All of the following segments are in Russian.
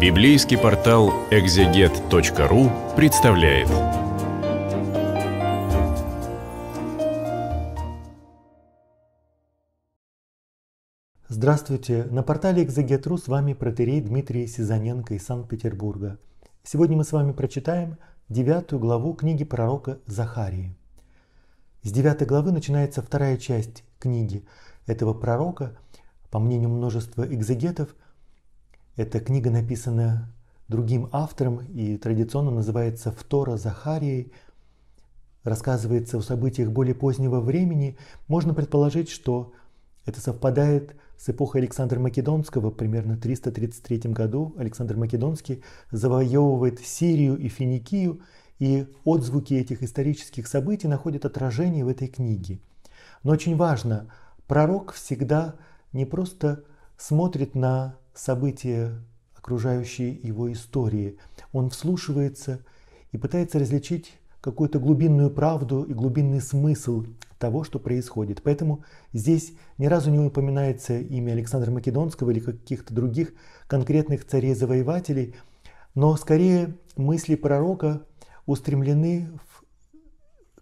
Библейский портал экзегет.ру представляет. Здравствуйте! На портале Экзегет.ру с вами протерей Дмитрий Сизаненко из Санкт-Петербурга. Сегодня мы с вами прочитаем девятую главу книги пророка Захарии. С девятой главы начинается вторая часть книги этого пророка. По мнению множества экзегетов – эта книга написана другим автором и традиционно называется «Втора Захарией», рассказывается о событиях более позднего времени, можно предположить, что это совпадает с эпохой Александра Македонского. Примерно в 333 году Александр Македонский завоевывает Сирию и Финикию, и отзвуки этих исторических событий находят отражение в этой книге. Но очень важно, пророк всегда не просто смотрит на события окружающей его истории. Он вслушивается и пытается различить какую-то глубинную правду и глубинный смысл того, что происходит. Поэтому здесь ни разу не упоминается имя Александра Македонского или каких-то других конкретных царей-завоевателей, но скорее мысли пророка устремлены в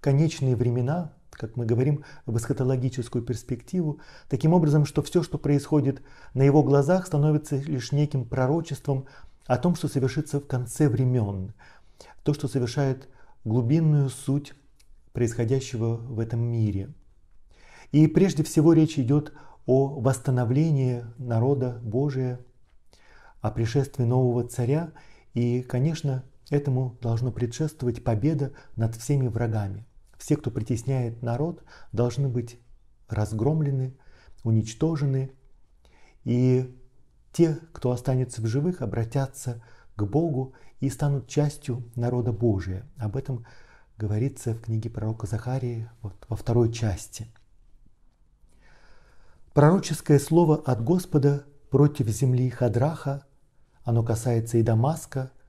конечные времена, как мы говорим, в эсхатологическую перспективу, таким образом, что все, что происходит на его глазах, становится лишь неким пророчеством о том, что совершится в конце времен, то, что совершает глубинную суть происходящего в этом мире. И прежде всего речь идет о восстановлении народа Божия, о пришествии нового царя, и, конечно, этому должно предшествовать победа над всеми врагами – все, кто притесняет народ, должны быть разгромлены, уничтожены. И те, кто останется в живых, обратятся к Богу и станут частью народа Божия. Об этом говорится в книге пророка Захарии вот, во второй части. Пророческое слово от Господа против земли Хадраха, оно касается и Дамаска –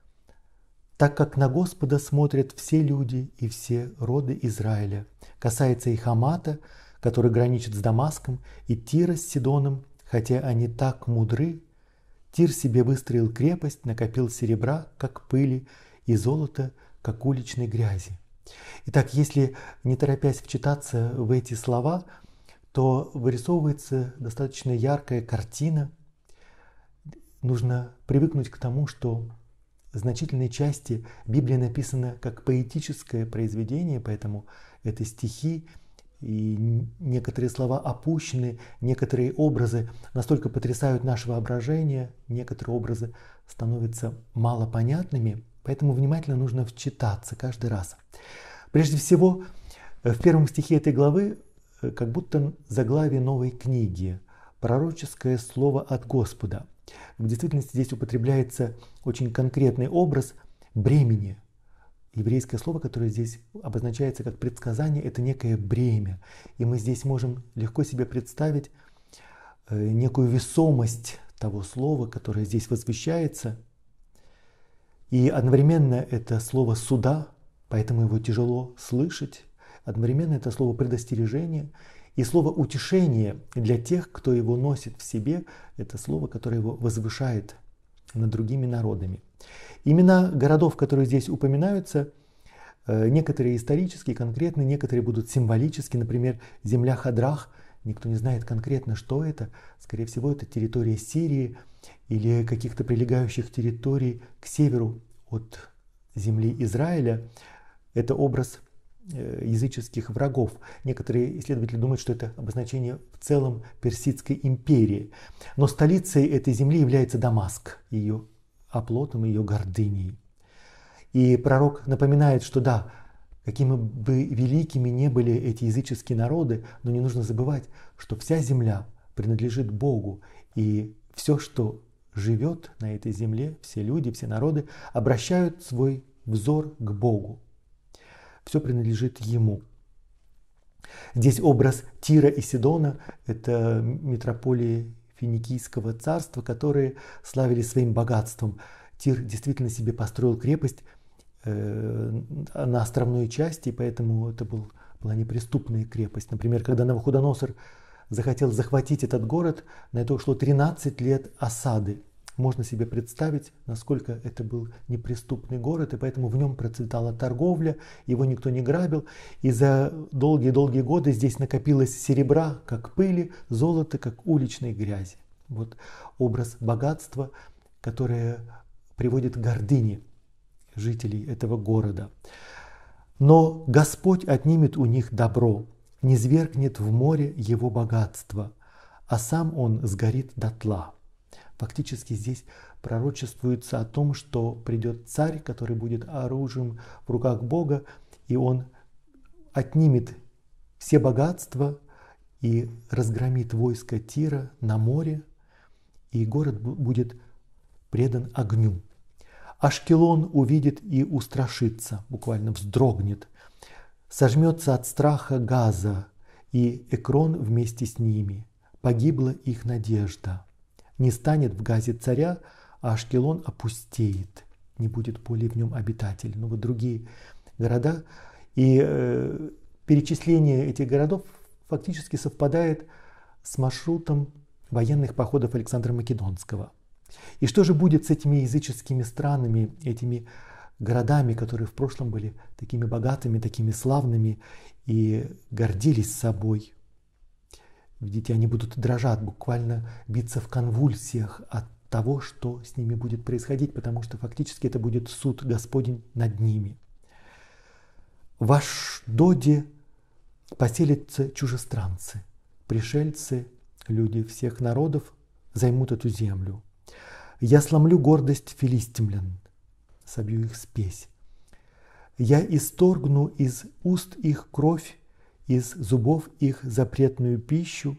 так как на Господа смотрят все люди и все роды Израиля. Касается и Хамата, который граничит с Дамаском, и Тира с Сидоном, хотя они так мудры. Тир себе выстроил крепость, накопил серебра, как пыли, и золото, как уличной грязи. Итак, если не торопясь вчитаться в эти слова, то вырисовывается достаточно яркая картина. Нужно привыкнуть к тому, что значительной части Библия написана как поэтическое произведение, поэтому это стихи, и некоторые слова опущены, некоторые образы настолько потрясают наше воображение, некоторые образы становятся малопонятными, поэтому внимательно нужно вчитаться каждый раз. Прежде всего, в первом стихе этой главы э, как будто заглавие новой книги «Пророческое слово от Господа». В действительности здесь употребляется очень конкретный образ бремени. Еврейское слово, которое здесь обозначается как предсказание, это некое бремя. И мы здесь можем легко себе представить э, некую весомость того слова, которое здесь возвещается. И одновременно это слово «суда», поэтому его тяжело слышать. Одновременно это слово «предостережение», и слово «утешение» для тех, кто его носит в себе, это слово, которое его возвышает над другими народами. Имена городов, которые здесь упоминаются, э, некоторые исторические, конкретные, некоторые будут символические. например, земля Хадрах, никто не знает конкретно, что это, скорее всего, это территория Сирии или каких-то прилегающих территорий к северу от земли Израиля. Это образ Э, языческих врагов. Некоторые исследователи думают, что это обозначение в целом Персидской империи. Но столицей этой земли является Дамаск, ее оплотом, ее гордыней. И пророк напоминает, что да, какими бы великими не были эти языческие народы, но не нужно забывать, что вся земля принадлежит Богу, и все, что живет на этой земле, все люди, все народы обращают свой взор к Богу все принадлежит ему. Здесь образ Тира и Сидона, это метрополии финикийского царства, которые славили своим богатством. Тир действительно себе построил крепость э, на островной части, и поэтому это был, была неприступная крепость. Например, когда Навуходоносор захотел захватить этот город, на это ушло 13 лет осады. Можно себе представить, насколько это был неприступный город, и поэтому в нем процветала торговля, его никто не грабил, и за долгие-долгие годы здесь накопилось серебра, как пыли, золото, как уличной грязи. Вот образ богатства, которое приводит к гордыне жителей этого города. Но Господь отнимет у них добро, не звергнет в море его богатство, а сам он сгорит дотла. Фактически здесь пророчествуется о том, что придет царь, который будет оружием в руках Бога, и он отнимет все богатства и разгромит войско Тира на море, и город будет предан огню. Ашкелон увидит и устрашится, буквально вздрогнет, сожмется от страха Газа, и Экрон вместе с ними. Погибла их надежда не станет в газе царя, а Ашкелон опустеет, не будет более в нем обитателей. Но ну, вот другие города и э, перечисление этих городов фактически совпадает с маршрутом военных походов Александра Македонского. И что же будет с этими языческими странами, этими городами, которые в прошлом были такими богатыми, такими славными и гордились собой? Видите, они будут дрожать, буквально биться в конвульсиях от того, что с ними будет происходить, потому что фактически это будет суд Господень над ними. Ваш доде поселятся чужестранцы, пришельцы, люди всех народов займут эту землю. Я сломлю гордость филистимлян, собью их спесь. Я исторгну из уст их кровь из зубов их запретную пищу,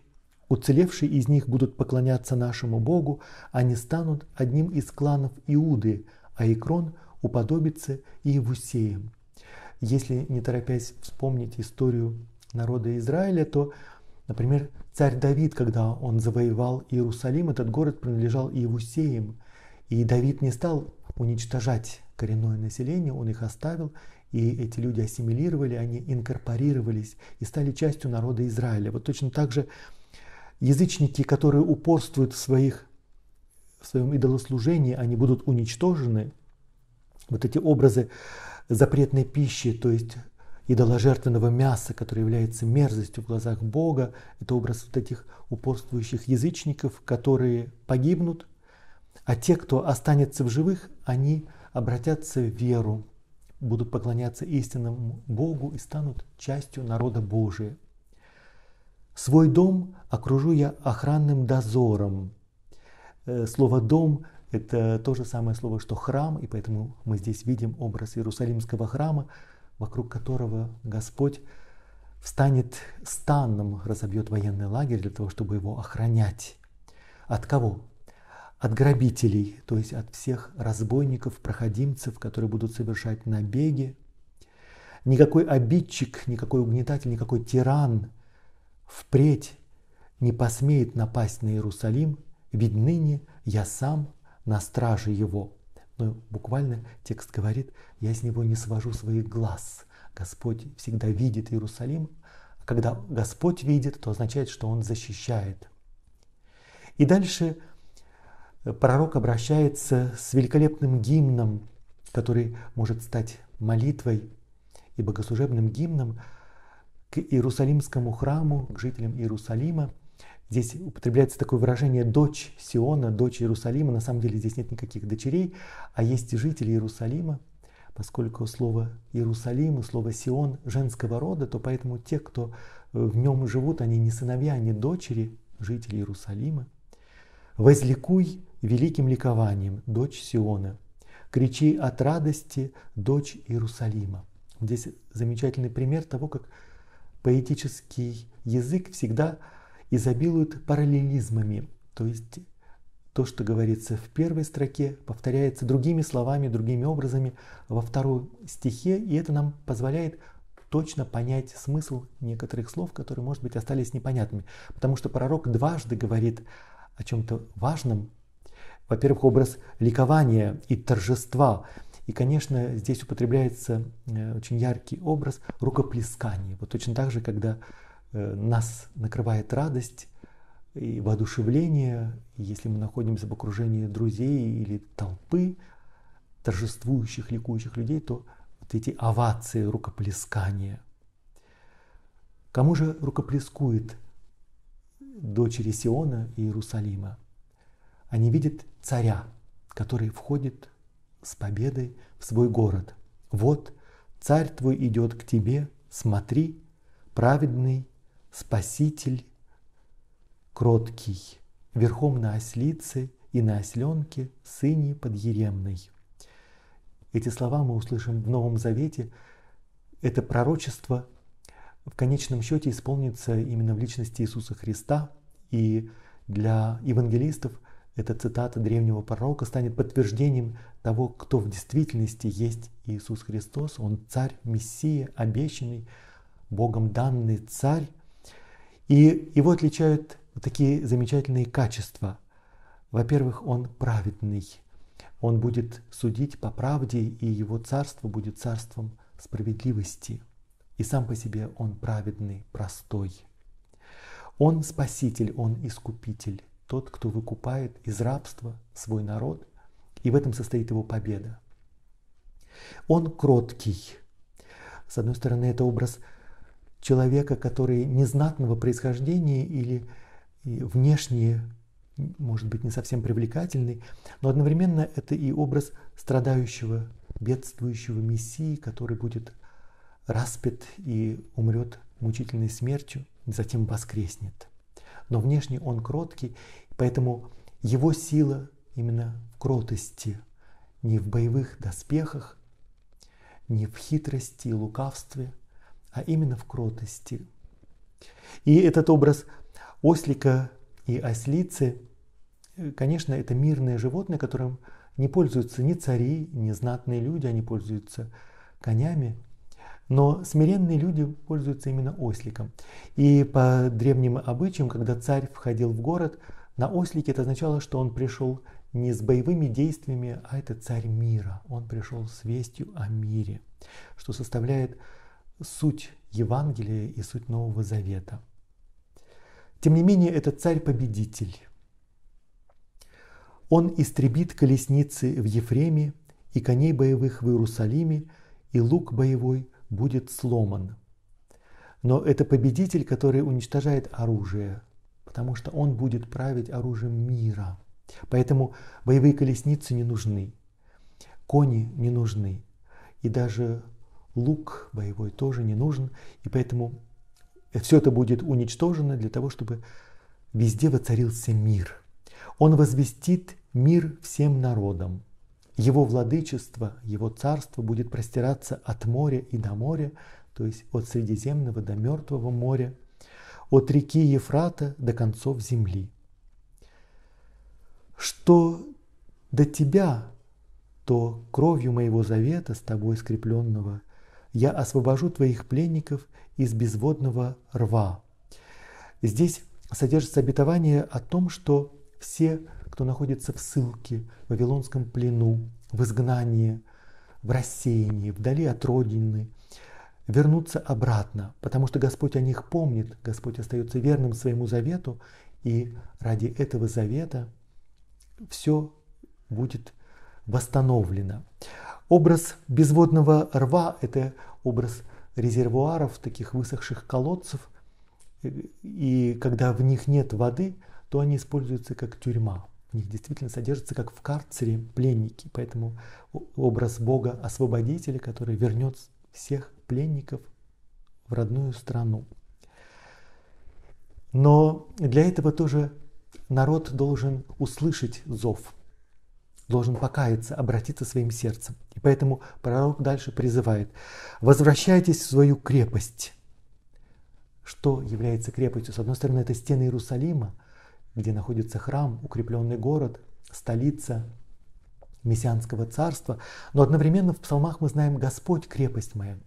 уцелевшие из них будут поклоняться нашему Богу, они станут одним из кланов Иуды, а Икрон уподобится Иевусеям. Если не торопясь вспомнить историю народа Израиля, то, например, царь Давид, когда он завоевал Иерусалим, этот город принадлежал Иевусеям, и Давид не стал уничтожать коренное население, он их оставил и эти люди ассимилировали, они инкорпорировались и стали частью народа Израиля. Вот точно так же язычники, которые упорствуют в, своих, в своем идолослужении, они будут уничтожены. Вот эти образы запретной пищи, то есть идоложертвенного мяса, которое является мерзостью в глазах Бога, это образ вот этих упорствующих язычников, которые погибнут, а те, кто останется в живых, они обратятся в веру, будут поклоняться истинному Богу и станут частью народа Божия. Свой дом окружу я охранным дозором. Э, слово «дом» – это то же самое слово, что «храм», и поэтому мы здесь видим образ Иерусалимского храма, вокруг которого Господь встанет станом, разобьет военный лагерь для того, чтобы его охранять. От кого? от грабителей, то есть от всех разбойников, проходимцев, которые будут совершать набеги. Никакой обидчик, никакой угнетатель, никакой тиран впредь не посмеет напасть на Иерусалим, ведь ныне я сам на страже его. Ну, буквально текст говорит, я с него не свожу своих глаз. Господь всегда видит Иерусалим. А когда Господь видит, то означает, что Он защищает. И дальше пророк обращается с великолепным гимном, который может стать молитвой и богослужебным гимном к Иерусалимскому храму, к жителям Иерусалима. Здесь употребляется такое выражение «дочь Сиона», «дочь Иерусалима». На самом деле здесь нет никаких дочерей, а есть жители Иерусалима. Поскольку слово «Иерусалим» и слово «Сион» женского рода, то поэтому те, кто в нем живут, они не сыновья, они дочери жителей Иерусалима. «Возликуй, великим ликованием, дочь Сиона. Кричи от радости, дочь Иерусалима. Здесь замечательный пример того, как поэтический язык всегда изобилует параллелизмами, то есть то, что говорится в первой строке, повторяется другими словами, другими образами во втором стихе, и это нам позволяет точно понять смысл некоторых слов, которые, может быть, остались непонятными. Потому что пророк дважды говорит о чем-то важном, во-первых, образ ликования и торжества. И, конечно, здесь употребляется э, очень яркий образ рукоплескания. Вот точно так же, когда э, нас накрывает радость и воодушевление, если мы находимся в окружении друзей или толпы торжествующих, ликующих людей, то вот эти овации, рукоплескания. Кому же рукоплескует дочери Сиона и Иерусалима? они видят царя, который входит с победой в свой город. Вот царь твой идет к тебе, смотри, праведный, спаситель, кроткий, верхом на ослице и на осленке, сыне подъеремной. Эти слова мы услышим в Новом Завете. Это пророчество в конечном счете исполнится именно в личности Иисуса Христа, и для евангелистов эта цитата древнего пророка станет подтверждением того, кто в действительности есть Иисус Христос. Он царь, Мессия, обещанный, Богом данный царь. И его отличают вот такие замечательные качества. Во-первых, он праведный. Он будет судить по правде, и его царство будет царством справедливости. И сам по себе он праведный, простой. Он спаситель, он искупитель тот, кто выкупает из рабства свой народ, и в этом состоит его победа. Он кроткий. С одной стороны, это образ человека, который незнатного происхождения или внешне, может быть, не совсем привлекательный, но одновременно это и образ страдающего, бедствующего мессии, который будет распят и умрет мучительной смертью, затем воскреснет но внешне он кроткий, поэтому его сила именно в кротости, не в боевых доспехах, не в хитрости и лукавстве, а именно в кротости. И этот образ ослика и ослицы, э, конечно, это мирные животные, которым не пользуются ни цари, ни знатные люди, они пользуются конями, но смиренные люди пользуются именно осликом. И по древним обычаям, когда царь входил в город, на ослике это означало, что он пришел не с боевыми действиями, а это царь мира. Он пришел с вестью о мире, что составляет суть Евангелия и суть Нового Завета. Тем не менее, этот царь-победитель. Он истребит колесницы в Ефреме и коней боевых в Иерусалиме, и лук боевой будет сломан. Но это победитель, который уничтожает оружие, потому что он будет править оружием мира. Поэтому боевые колесницы не нужны, кони не нужны, и даже лук боевой тоже не нужен, и поэтому все это будет уничтожено для того, чтобы везде воцарился мир. Он возвестит мир всем народам. Его владычество, его царство будет простираться от моря и до моря, то есть от Средиземного до Мертвого моря, от реки Ефрата до концов земли. Что до тебя, то кровью моего завета с тобой скрепленного я освобожу твоих пленников из безводного рва. Здесь содержится обетование о том, что все кто находится в ссылке, в Вавилонском плену, в изгнании, в рассеянии, вдали от Родины, вернуться обратно, потому что Господь о них помнит, Господь остается верным своему завету, и ради этого завета все будет восстановлено. Образ безводного рва – это образ резервуаров, таких высохших колодцев, и когда в них нет воды, то они используются как тюрьма в них действительно содержатся как в карцере пленники. Поэтому образ Бога освободителя, который вернет всех пленников в родную страну. Но для этого тоже народ должен услышать зов, должен покаяться, обратиться своим сердцем. И поэтому пророк дальше призывает, возвращайтесь в свою крепость. Что является крепостью? С одной стороны, это стены Иерусалима – где находится храм, укрепленный город, столица мессианского царства, но одновременно в псалмах мы знаем «Господь – крепость моя»,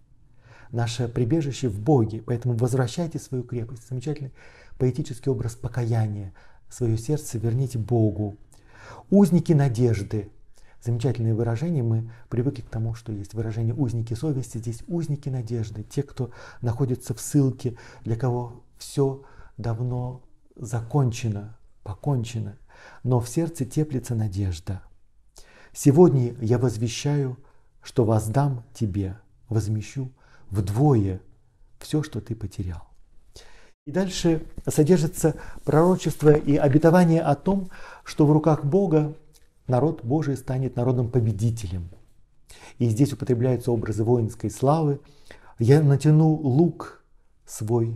наше прибежище в Боге, поэтому возвращайте свою крепость. Замечательный поэтический образ покаяния, свое сердце верните Богу. Узники надежды. Замечательное выражение, мы привыкли к тому, что есть выражение узники совести, здесь узники надежды, те, кто находится в ссылке, для кого все давно закончено, покончено, но в сердце теплится надежда. Сегодня я возвещаю, что воздам тебе, возмещу вдвое все, что ты потерял. И дальше содержится пророчество и обетование о том, что в руках Бога народ Божий станет народом победителем. И здесь употребляются образы воинской славы. Я натяну лук свой,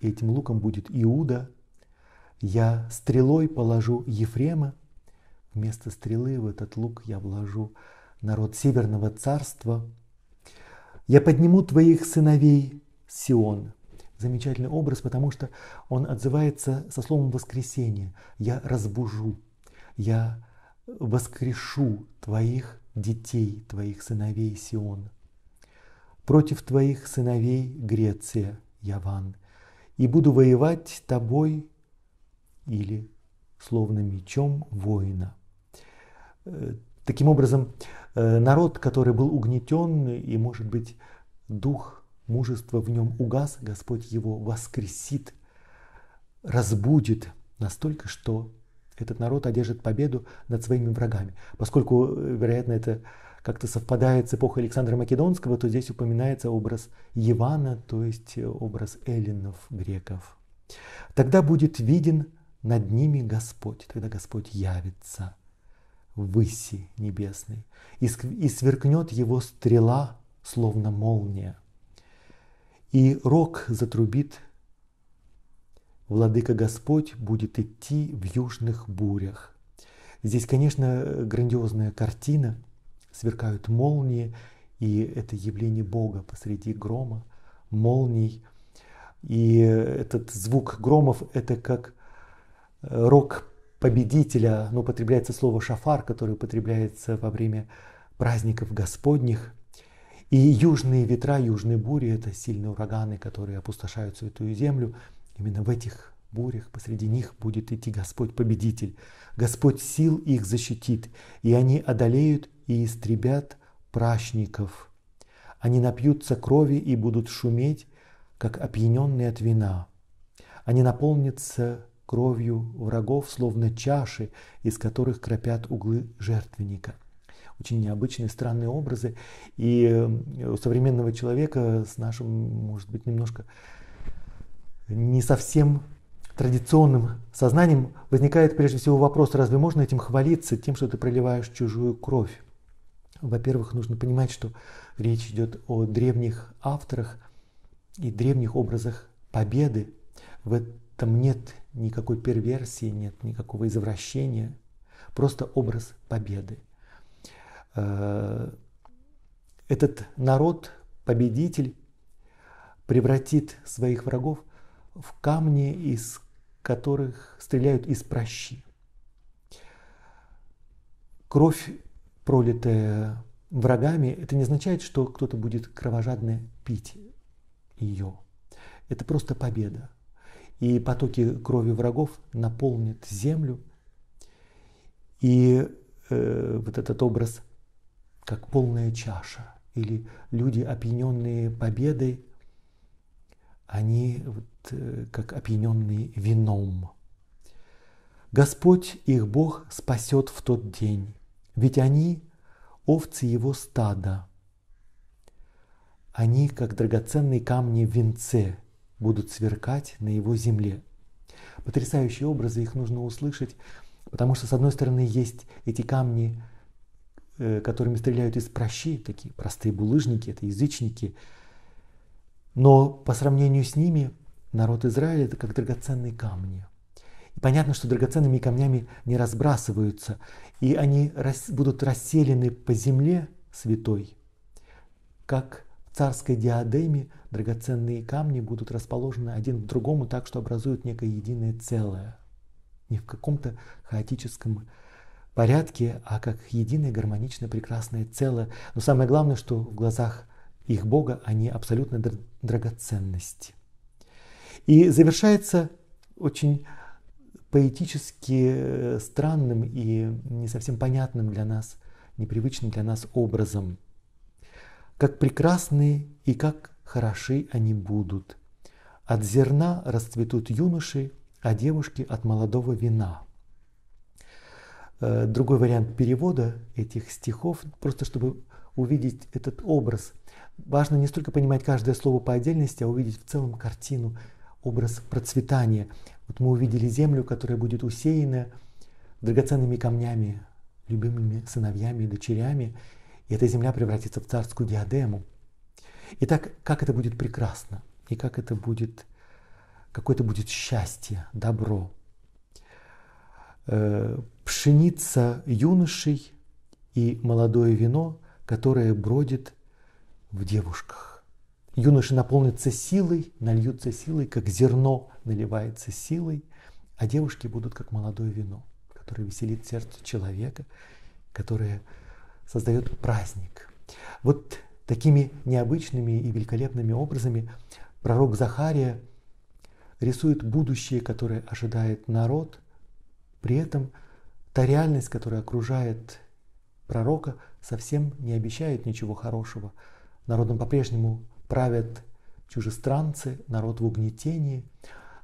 и этим луком будет Иуда, я стрелой положу Ефрема, вместо стрелы в этот лук я вложу народ Северного Царства. Я подниму твоих сыновей, Сион. Замечательный образ, потому что он отзывается со словом воскресение. Я разбужу, я воскрешу твоих детей, твоих сыновей, Сион. Против твоих сыновей, Греция, Яван. И буду воевать тобой или словно мечом воина. Э, таким образом, э, народ, который был угнетен, и, может быть, дух мужества в нем угас, Господь его воскресит, разбудит настолько, что этот народ одержит победу над своими врагами. Поскольку, э, вероятно, это как-то совпадает с эпохой Александра Македонского, то здесь упоминается образ Ивана, то есть образ эллинов, греков. Тогда будет виден над ними Господь, тогда Господь явится выси небесной, и, и сверкнет его стрела, словно молния. И рог затрубит, Владыка Господь будет идти в южных бурях. Здесь, конечно, грандиозная картина, сверкают молнии, и это явление Бога посреди грома, молний. И этот звук громов – это как – рок победителя, но употребляется слово шафар, которое употребляется во время праздников Господних. И южные ветра, южные бури – это сильные ураганы, которые опустошают святую землю. Именно в этих бурях, посреди них будет идти Господь победитель. Господь сил их защитит, и они одолеют и истребят пращников. Они напьются крови и будут шуметь, как опьяненные от вина. Они наполнятся кровью врагов, словно чаши, из которых кропят углы жертвенника. Очень необычные, странные образы. И э, у современного человека с нашим, может быть, немножко не совсем традиционным сознанием возникает прежде всего вопрос, разве можно этим хвалиться, тем, что ты проливаешь чужую кровь? Во-первых, нужно понимать, что речь идет о древних авторах и древних образах победы. В этом нет никакой перверсии нет, никакого извращения, просто образ победы. Э, этот народ, победитель, превратит своих врагов в камни, из которых стреляют из прощи. Кровь, пролитая врагами, это не означает, что кто-то будет кровожадно пить ее. Это просто победа и потоки крови врагов наполнят землю. И э, вот этот образ как полная чаша или люди, опьяненные победой, они вот, э, как опьяненные вином. Господь их Бог спасет в тот день, ведь они овцы его стада. Они, как драгоценные камни в венце, будут сверкать на его земле. Потрясающие образы, их нужно услышать, потому что, с одной стороны, есть эти камни, э, которыми стреляют из прощей, такие простые булыжники, это язычники, но по сравнению с ними народ Израиля – это как драгоценные камни. И понятно, что драгоценными камнями не разбрасываются, и они будут расселены по земле святой, как царской диадеме драгоценные камни будут расположены один к другому так, что образуют некое единое целое. Не в каком-то хаотическом порядке, а как единое гармоничное прекрасное целое. Но самое главное, что в глазах их Бога они абсолютно драгоценности. И завершается очень поэтически э, странным и не совсем понятным для нас, непривычным для нас образом – как прекрасны и как хороши они будут. От зерна расцветут юноши, а девушки от молодого вина. Э, другой вариант перевода этих стихов, просто чтобы увидеть этот образ. Важно не столько понимать каждое слово по отдельности, а увидеть в целом картину, образ процветания. Вот мы увидели землю, которая будет усеяна драгоценными камнями, любимыми сыновьями и дочерями, и эта земля превратится в царскую диадему. И так, как это будет прекрасно, и как это будет, какое это будет счастье, добро. Э, пшеница юношей и молодое вино, которое бродит в девушках. Юноши наполнятся силой, нальются силой, как зерно наливается силой, а девушки будут как молодое вино, которое веселит сердце человека, которое создает праздник. Вот такими необычными и великолепными образами пророк Захария рисует будущее, которое ожидает народ, при этом та реальность, которая окружает пророка, совсем не обещает ничего хорошего. Народом по-прежнему правят чужестранцы, народ в угнетении,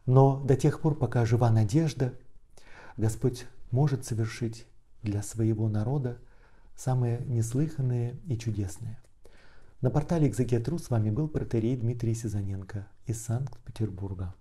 но до тех пор, пока жива надежда, Господь может совершить для своего народа самые неслыханные и чудесные. На портале «Экзегетру» с вами был протерей Дмитрий Сизаненко из Санкт-Петербурга.